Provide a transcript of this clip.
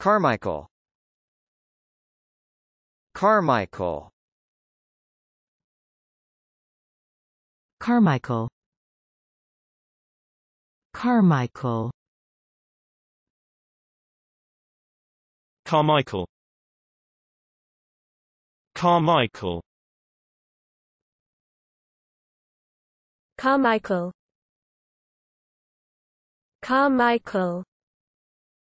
Carmichael Carmichael Carmichael Carmichael Carmichael Carmichael Carmichael Carmichael